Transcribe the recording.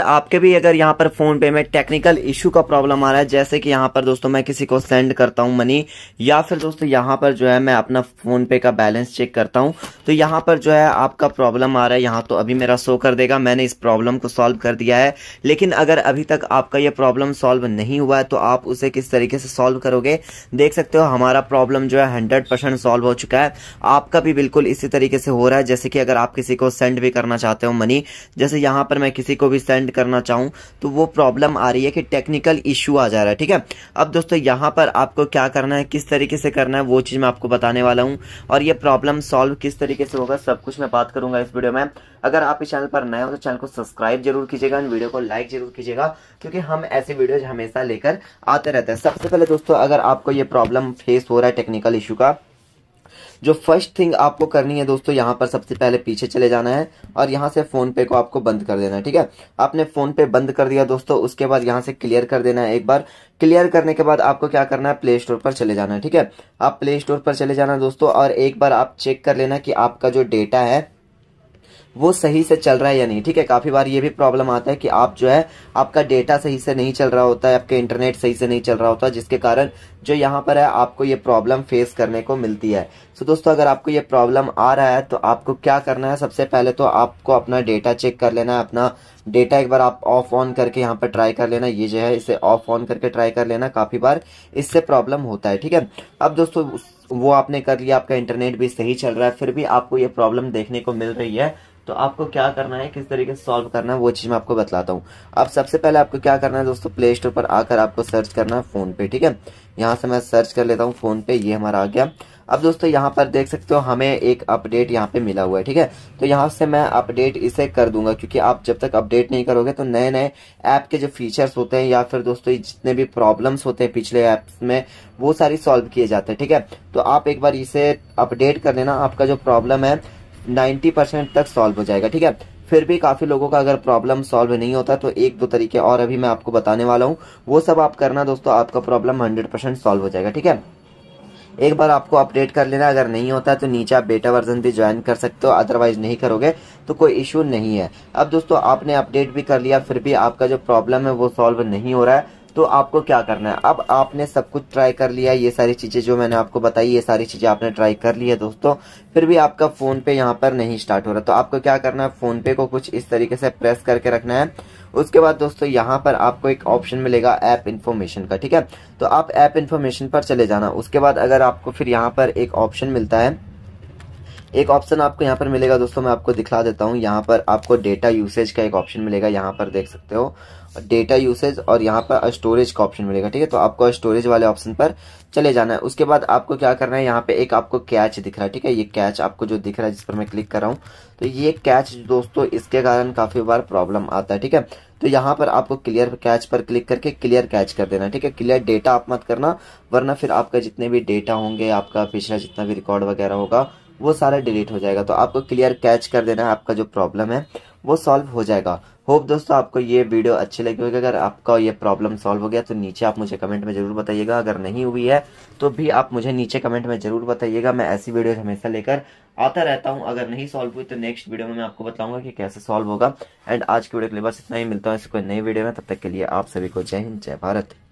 आपके भी अगर यहाँ पर फोन पे में टेक्निकल इशू का प्रॉब्लम आ रहा है जैसे कि यहाँ पर दोस्तों मैं किसी को सेंड करता हूँ मनी या फिर दोस्तों यहाँ पर जो है मैं अपना फोन पे का बैलेंस चेक करता हूँ तो यहाँ पर जो है आपका प्रॉब्लम आ रहा है यहाँ तो अभी मेरा शो कर देगा मैंने इस प्रॉब्लम को सॉल्व कर दिया है लेकिन अगर अभी तक आपका यह प्रॉब्लम सॉल्व नहीं हुआ है तो आप उसे किस तरीके से सॉल्व करोगे देख सकते हो हमारा प्रॉब्लम जो है हंड्रेड परसेंट सॉल्व हो चुका है आपका भी बिल्कुल इसी तरीके से हो रहा है जैसे कि अगर आप किसी को सेंड भी करना चाहते हो मनी जैसे यहाँ पर मैं किसी को भी सेंड सेंड करना चाहूँ तो वो प्रॉब्लम आ रही है कि टेक्निकल इशू आ जा रहा है ठीक है अब दोस्तों यहाँ पर आपको क्या करना है किस तरीके से करना है वो चीज़ मैं आपको बताने वाला हूँ और ये प्रॉब्लम सॉल्व किस तरीके से होगा सब कुछ मैं बात करूँगा इस वीडियो में अगर आप इस चैनल पर नए हो तो चैनल को सब्सक्राइब जरूर कीजिएगा और वीडियो को लाइक जरूर कीजिएगा क्योंकि हम ऐसे वीडियोज हमेशा लेकर आते रहते हैं सबसे पहले दोस्तों अगर आपको ये प्रॉब्लम फेस हो रहा है टेक्निकल इशू का जो फर्स्ट थिंग आपको करनी है दोस्तों यहाँ पर सबसे पहले पीछे चले जाना है और यहाँ से फोन पे को आपको बंद कर देना है ठीक है आपने फोन पे बंद कर दिया दोस्तों उसके बाद यहाँ से क्लियर कर देना है एक बार क्लियर करने के बाद आपको क्या करना है प्ले स्टोर पर चले जाना है ठीक है आप प्ले स्टोर पर चले जाना दोस्तों और एक बार आप चेक कर लेना की आपका जो डेटा है वो सही से चल रहा है या नहीं ठीक है काफ़ी बार ये भी प्रॉब्लम आता है कि आप जो है आपका डेटा सही से नहीं चल रहा होता है आपके इंटरनेट सही से नहीं चल रहा होता जिसके कारण जो यहाँ पर है आपको ये प्रॉब्लम फेस करने को मिलती है सो so, दोस्तों अगर आपको ये प्रॉब्लम आ रहा है तो आपको क्या करना है सबसे पहले तो आपको अपना डेटा चेक कर लेना है अपना डेटा एक बार आप ऑफ ऑन करके यहाँ पर ट्राई कर लेना ये जो है इसे ऑफ ऑन करके ट्राई कर लेना काफ़ी बार इससे प्रॉब्लम होता है ठीक है अब दोस्तों वो आपने कर लिया आपका इंटरनेट भी सही चल रहा है फिर भी आपको ये प्रॉब्लम देखने को मिल रही है तो आपको क्या करना है किस तरीके से सॉल्व करना है वो चीज़ मैं आपको बतलाता हूँ अब सबसे पहले आपको क्या करना है दोस्तों प्ले स्टोर पर आकर आपको सर्च करना है फ़ोन पे ठीक है यहाँ से मैं सर्च कर लेता हूँ फ़ोन पे ये हमारा आ गया अब दोस्तों यहाँ पर देख सकते हो हमें एक अपडेट यहाँ पे मिला हुआ है ठीक है तो यहाँ से मैं अपडेट इसे कर दूंगा क्योंकि आप जब तक अपडेट नहीं करोगे तो नए नए ऐप के जो फीचर्स होते हैं या फिर दोस्तों जितने भी प्रॉब्लम्स होते हैं पिछले ऐप्स में वो सारी सॉल्व किए जाते हैं ठीक है तो आप एक बार इसे अपडेट कर लेना आपका जो प्रॉब्लम है नाइन्टी परसेंट तक सॉल्व हो जाएगा ठीक है फिर भी काफी लोगों का अगर प्रॉब्लम सॉल्व नहीं होता तो एक दो तरीके और अभी मैं आपको बताने वाला हूँ वो सब आप करना दोस्तों आपका प्रॉब्लम हंड्रेड परसेंट सॉल्व हो जाएगा ठीक है एक बार आपको अपडेट कर लेना अगर नहीं होता तो नीचे आप बेटा वर्जन भी ज्वाइन कर सकते हो अदरवाइज नहीं करोगे तो कोई इश्यू नहीं है अब दोस्तों आपने अपडेट भी कर लिया फिर भी आपका जो प्रॉब्लम है वो सॉल्व नहीं हो रहा है तो आपको क्या करना है अब आपने सब कुछ ट्राई कर लिया ये सारी चीज़ें जो मैंने आपको बताई ये सारी चीज़ें आपने ट्राई कर ली है दोस्तों फिर भी आपका फ़ोन पे यहाँ पर नहीं स्टार्ट हो रहा तो आपको क्या करना है फ़ोन पे को कुछ इस तरीके से प्रेस करके रखना है उसके बाद दोस्तों यहाँ पर आपको एक ऑप्शन मिलेगा ऐप इन्फॉर्मेशन का ठीक है तो आप ऐप इन्फॉर्मेशन पर चले जाना उसके बाद अगर आपको फिर यहाँ पर एक ऑप्शन मिलता है एक ऑप्शन आपको यहाँ पर मिलेगा दोस्तों मैं आपको दिखा देता हूँ यहाँ पर आपको डेटा यूसेज का एक ऑप्शन मिलेगा यहाँ पर देख सकते हो डेटा यूसेज और यहाँ पर स्टोरेज का ऑप्शन मिलेगा ठीक है तो आपको स्टोरेज वाले ऑप्शन पर चले जाना है उसके बाद आपको क्या करना है यहाँ पे एक आपको कैच दिख रहा है ठीक है ये कैच आपको जो दिख रहा है जिस पर मैं क्लिक कर रहा हूँ तो ये कैच दोस्तों इसके कारण काफ़ी बार प्रॉब्लम आता है ठीक है तो यहाँ पर आपको क्लियर कैच पर क्लिक करके क्लियर कैच कर देना ठीक है क्लियर डेटा आप मत करना वरना फिर आपका जितने भी डेटा होंगे आपका पिछला जितना भी रिकॉर्ड वगैरह होगा वो सारा डिलीट हो जाएगा तो आपको क्लियर कैच कर देना आपका जो प्रॉब्लम है वो सॉल्व हो जाएगा होप दोस्तों आपको ये वीडियो अच्छी लगी होगी अगर आपका ये प्रॉब्लम सॉल्व हो गया तो नीचे आप मुझे कमेंट में जरूर बताइएगा अगर नहीं हुई है तो भी आप मुझे नीचे कमेंट में जरूर बताइएगा मैं ऐसी वीडियो हमेशा लेकर आता रहता हूं अगर नहीं सॉल्व हुई तो नेक्स्ट वीडियो में मैं आपको बताऊंगा कि कैसे सॉल्व होगा एंड आज की वीडियो के लिए बस इतना ही मिलता हूँ इसको नई वीडियो में तब तक के लिए आप सभी को जय हिंद जय भारत